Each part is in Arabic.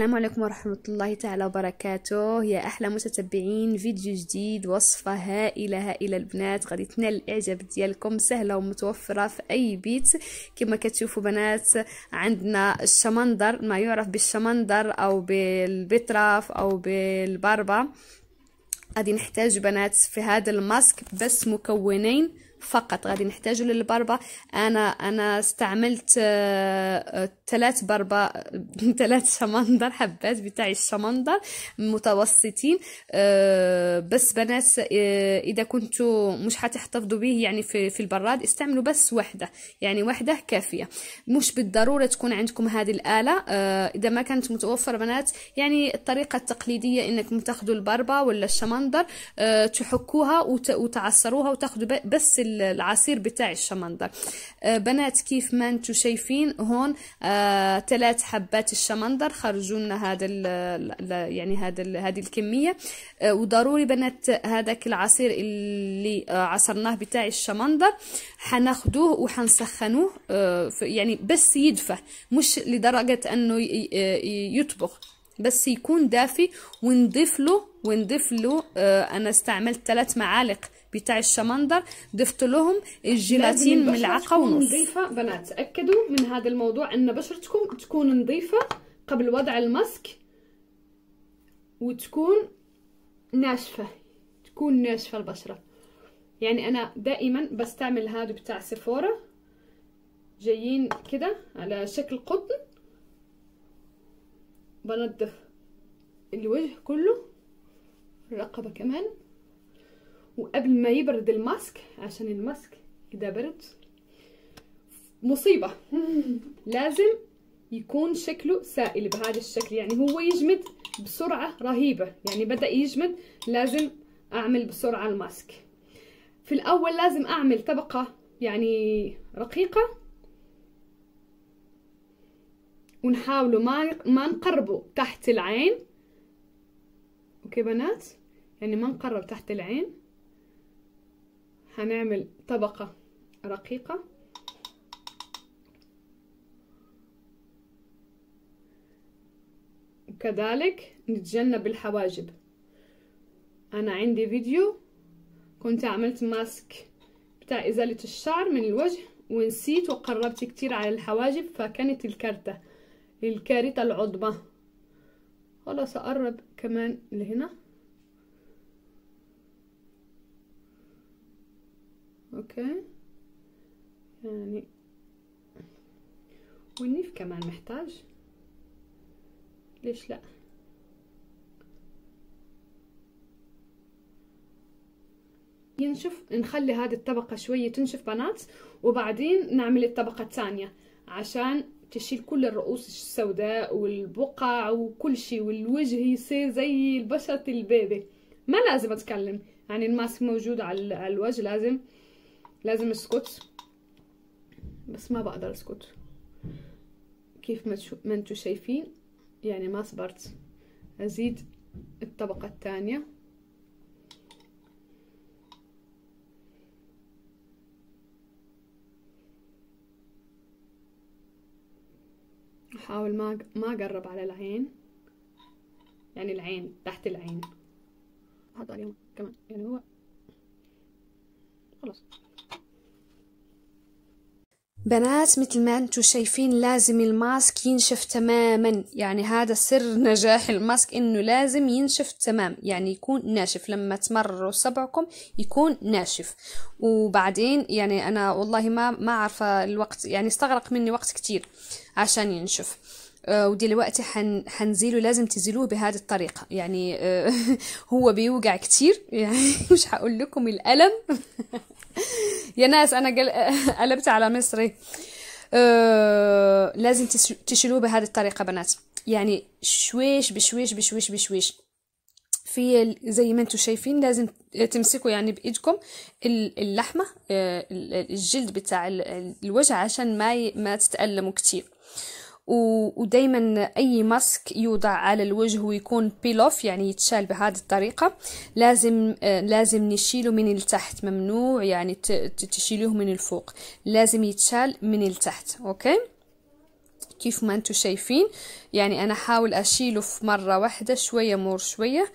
السلام عليكم ورحمة الله تعالى وبركاته يا أحلى متتبعين فيديو جديد وصفة هائلة هائلة البنات غادي تنال الإعجاب ديالكم سهلة ومتوفرة في أي بيت كما كتشوفوا بنات عندنا الشمندر ما يعرف بالشمندر أو بالبطراف أو بالبربة غادي نحتاج بنات في هذا الماسك بس مكونين فقط غادي نحتاجو للبربه انا انا استعملت ثلاث آه، بربه ثلاث شمندر حبات بتاع الشمندر متوسطين آه، بس بنات آه، اذا كنتو مش حتحتفظوا به يعني في, في البراد استعملوا بس وحده يعني وحده كافيه مش بالضروره تكون عندكم هذه الاله اذا ما كانت متوفره بنات يعني الطريقه التقليديه انكم تاخذوا البربه ولا الشمندر تحكوها وتعصروها وتاخذوا بس العصير بتاع الشمندر أه، بنات كيف ما انتم شايفين هون ثلاث أه، حبات الشمندر خرجوا لنا هذا يعني هذا هذه الكميه أه، وضروري بنات هذاك العصير اللي عصرناه بتاع الشمندر حناخدوه وحنسخنوه يعني بس يدفى مش لدرجه انه يطبخ بس يكون دافي ونضيف له ونضيف له آه انا استعملت ثلاث معالق بتاع الشمندر ضفت لهم الجيلاتين ملعقه ونص نظيفه بنات تاكدوا من هذا الموضوع ان بشرتكم تكون نظيفه قبل وضع الماسك وتكون ناشفه تكون ناشفه البشره يعني انا دائما بستعمل هذا بتاع سيفورا جايين كده على شكل قطن بنظف الوجه كله الرقبه كمان وقبل ما يبرد الماسك عشان الماسك اذا برد مصيبه لازم يكون شكله سائل بهذا الشكل يعني هو يجمد بسرعه رهيبه يعني بدا يجمد لازم اعمل بسرعه الماسك في الاول لازم اعمل طبقه يعني رقيقه ونحاولوا ما ما نقربوا تحت العين اوكي بنات يعني ما نقرب تحت العين هنعمل طبقة رقيقة وكذلك نتجنب الحواجب أنا عندي فيديو كنت عملت ماسك بتاع إزالة الشعر من الوجه ونسيت وقربت كتير على الحواجب فكانت الكارتة الكارتة العظمى خلاص أقرب كمان لهنا اوكي يعني والنيف كمان محتاج ليش لا ينشف نخلي هذه الطبقة شوية تنشف بنات وبعدين نعمل الطبقة الثانية عشان تشيل كل الرؤوس السوداء والبقع وكل شيء والوجه يصير زي البشرة البيبي ما لازم اتكلم يعني الماسك موجود على الوجه لازم لازم اسكت بس ما بقدر اسكت كيف ما انتم شايفين يعني ما صبرت ازيد الطبقة الثانية احاول ما ما اقرب على العين يعني العين تحت العين هذا اليوم كمان يعني هو خلاص بنات مثل ما انتم شايفين لازم الماسك ينشف تماما يعني هذا سر نجاح الماسك انه لازم ينشف تمام يعني يكون ناشف لما تمرروا صبعكم يكون ناشف وبعدين يعني انا والله ما ما عارفه الوقت يعني استغرق مني وقت كتير عشان ينشف آه، ودي الوقت حن حنزيله لازم تزيلوه بهذه الطريقة يعني آه، هو بيوجع كتير يعني مش هقول لكم الألم يا ناس أنا قلبت على مصري آه، لازم تشيلوه بهذه الطريقة بنات يعني شويش بشويش بشويش بشويش في زي ما انتم شايفين لازم تمسكوا يعني بايدكم اللحمه الجلد بتاع الوجه عشان ما ما تتالموا كتير ودائما اي ماسك يوضع على الوجه ويكون بيلوف يعني يتشال بهذه الطريقه لازم آه، لازم نشيله من التحت ممنوع يعني تشيلوه من الفوق لازم يتشال من التحت اوكي كيف ما انتم شايفين يعني انا حاول اشيله في مره واحده شويه مور شويه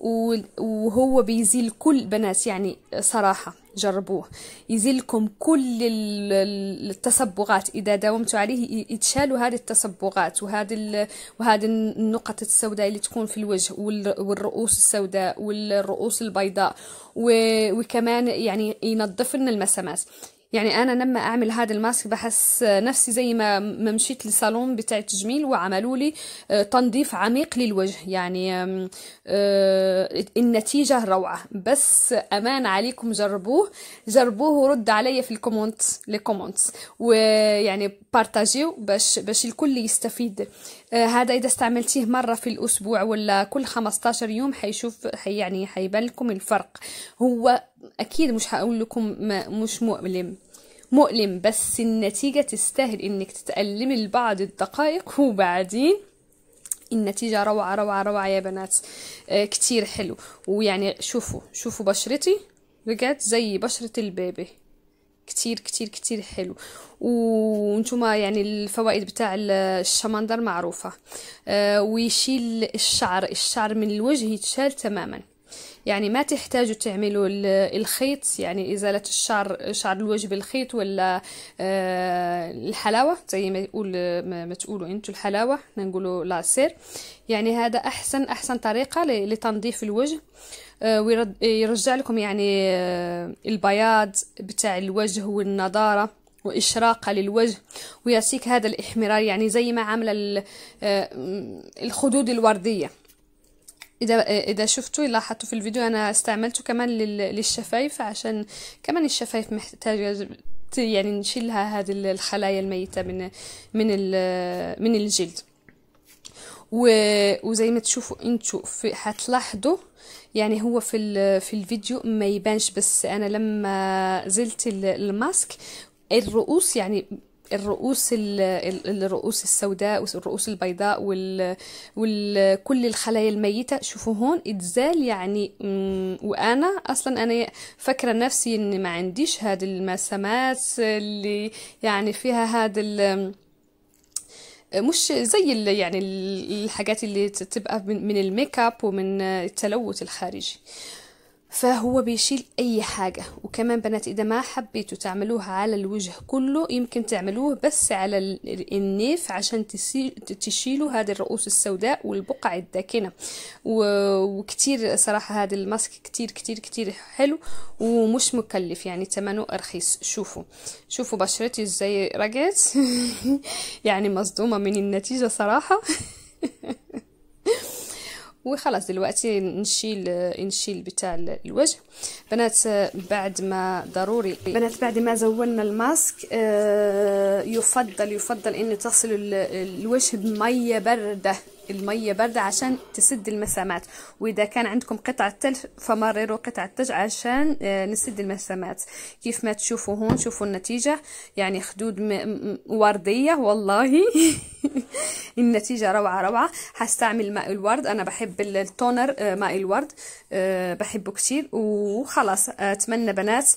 وهو بيزيل كل بنات يعني صراحة جربوه يزيلكم كل التصبغات إذا داومتوا عليه يتشالوا هذه التصبغات وهذه وهذه النقط السوداء اللي تكون في الوجه والرؤوس السوداء والرؤوس البيضاء وكمان يعني ينظف لنا المسامات يعني أنا لما أعمل هذا الماسك بحس نفسي زي ما ممشيت لصالون بتاع التجميل وعملوا لي آه، تنظيف عميق للوجه يعني آه، النتيجة روعة بس أمان عليكم جربوه جربوه ورد عليا في الكومنت الكومنت ويعني بارتاجيو باش باش الكل يستفيد آه، هذا إذا استعملتيه مرة في الأسبوع ولا كل 15 يوم حيشوف حي يعني حيبان لكم الفرق هو اكيد مش هقول لكم ما مش مؤلم مؤلم بس النتيجة تستاهل انك تتألمي لبعض الدقائق وبعدين النتيجة روعة روعة روعة يا بنات آه كتير حلو ويعني شوفوا شوفوا بشرتي رجعت زي بشرة البيبي كتير كتير كتير حلو وانتم يعني الفوائد بتاع الشمندر معروفة آه ويشيل الشعر الشعر من الوجه يتشال تماما يعني ما تحتاجوا تعملوا الخيط يعني إزالة الشعر شعر الوجه بالخيط ولا آه، الحلاوة زي ما تقول ما تقولوا انتوا الحلاوة نقولوا لاسير يعني هذا أحسن أحسن طريقة لتنظيف الوجه آه، ويرجع لكم يعني آه، البياض بتاع الوجه والنضارة وإشراقة للوجه ويعطيك هذا الإحمرار يعني زي ما عاملة الخدود الوردية اذا اذا شفتوا لاحظتوا في الفيديو انا استعملته كمان للشفايف عشان كمان الشفايف محتاجه يعني نشيلها هذه الخلايا الميته من من من الجلد وزي ما تشوفوا انتوا هتلاحظوا يعني هو في في الفيديو ما يبانش بس انا لما زلت الماسك الرؤوس يعني الرؤوس الرؤوس السوداء والرؤوس البيضاء وكل الخلايا الميته شوفوا هون اتزال يعني وانا اصلا انا فاكره نفسي ان ما عنديش هذه المسامات اللي يعني فيها هذا مش زي يعني الحاجات اللي تبقى من الميك اب ومن التلوث الخارجي فهو بيشيل أي حاجة وكمان بنات إذا ما حبيتوا تعملوها على الوجه كله يمكن تعملوه بس على النيف عشان تشيلوا هذه الرؤوس السوداء والبقع الداكنة وكتير صراحة هذا الماسك كتير كتير كتير حلو ومش مكلف يعني تمنه رخيص شوفوا شوفوا بشرتي ازاي رجعت يعني مصدومة من النتيجة صراحة وخلاص دلوقتي نشيل نشيل بتاع الوجه بنات بعد ما ضروري بنات بعد ما زولنا الماسك آه، يفضل يفضل ان تغسلوا الوجه بميه بارده المية باردة عشان تسد المسامات وإذا كان عندكم قطعة تلج فمرروا قطعة تلج عشان آه، نسد المسامات كيف ما تشوفوا هون شوفوا النتيجة يعني خدود وردية والله النتيجة روعة روعة هستعمل ماء الورد أنا بحب التونر آه، ماء الورد آه، بحبه كتير وخلاص أتمنى بنات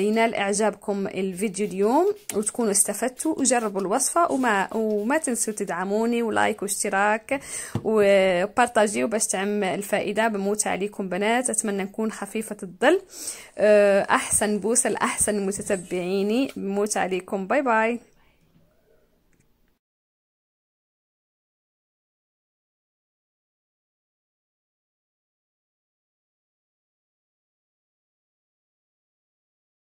ينال إعجابكم الفيديو اليوم وتكونوا استفدتوا وجربوا الوصفة وما, وما تنسوا تدعموني ولايك واشتراك وبارطاجيو باش تعم الفائده بموت عليكم بنات اتمنى نكون خفيفه الظل احسن بوسه لاحسن متتبعيني بموت عليكم باي باي